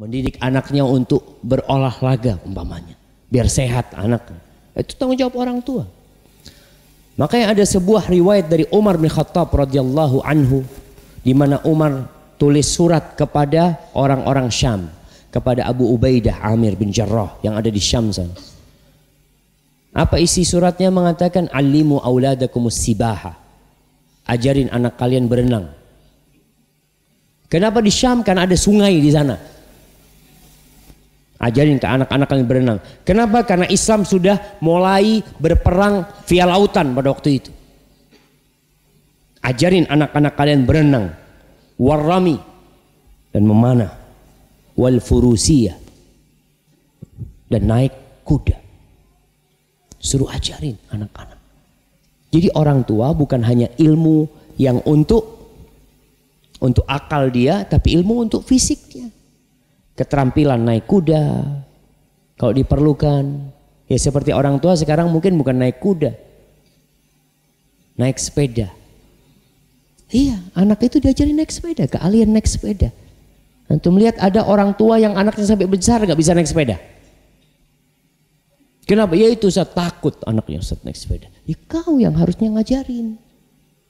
Mendidik anaknya untuk berolahraga umpamanya. Biar sehat anak. Itu tanggung jawab orang tua. Makanya ada sebuah riwayat dari Umar bin Khattab radhiyallahu anhu di mana Umar tulis surat kepada orang-orang Syam, kepada Abu Ubaidah Amir bin Jarrah yang ada di Syam sana. Apa isi suratnya mengatakan alimu auladakum sibaha. Ajarin anak kalian berenang. Kenapa di Syam? Karena ada sungai di sana ajarin ke anak-anak kalian berenang. Kenapa? Karena Islam sudah mulai berperang via lautan pada waktu itu. Ajarin anak-anak kalian berenang, Warrami dan memanah, walfurusiyah dan naik kuda. Suruh ajarin anak-anak. Jadi orang tua bukan hanya ilmu yang untuk untuk akal dia, tapi ilmu untuk fisik dia keterampilan naik kuda kalau diperlukan. Ya seperti orang tua sekarang mungkin bukan naik kuda. Naik sepeda. Iya, anak itu diajari naik sepeda, keahlian naik sepeda. Antum lihat ada orang tua yang anaknya sampai besar nggak bisa naik sepeda. Kenapa? Ya itu saya takut anaknya saat naik sepeda. Ya kau yang harusnya ngajarin.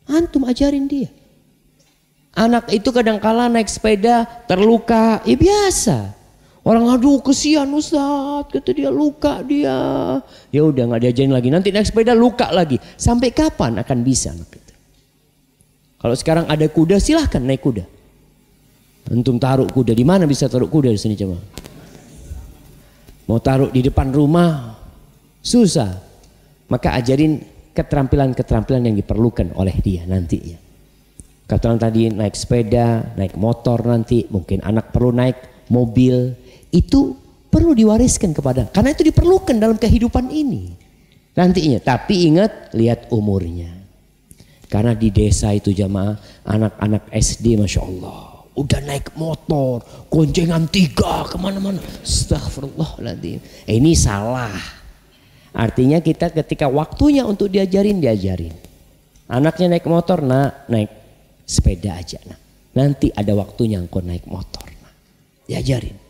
Antum ajarin dia. Anak itu kadang kala naik sepeda terluka, ya biasa. Orang aduh kesian Ustaz, kata dia luka dia. Ya udah nggak diajarin lagi. Nanti naik sepeda luka lagi. Sampai kapan akan bisa anak itu? Kalau sekarang ada kuda silahkan naik kuda. Antum taruh kuda di mana bisa taruh kuda di sini coba? Mau taruh di depan rumah susah. Maka ajarin keterampilan-keterampilan yang diperlukan oleh dia nantinya. Kata orang tadi naik sepeda, naik motor nanti, mungkin anak perlu naik mobil. Itu perlu diwariskan kepada karena itu diperlukan dalam kehidupan ini nantinya tapi ingat lihat umurnya karena di desa itu jamaah anak-anak SD Masya Allah udah naik motor goncengan tiga kemana-mana astagfirullahaladzim eh, ini salah artinya kita ketika waktunya untuk diajarin diajarin anaknya naik motor nak naik sepeda aja. Nah, nanti ada waktunya engkau naik motor. Nah, diajarin.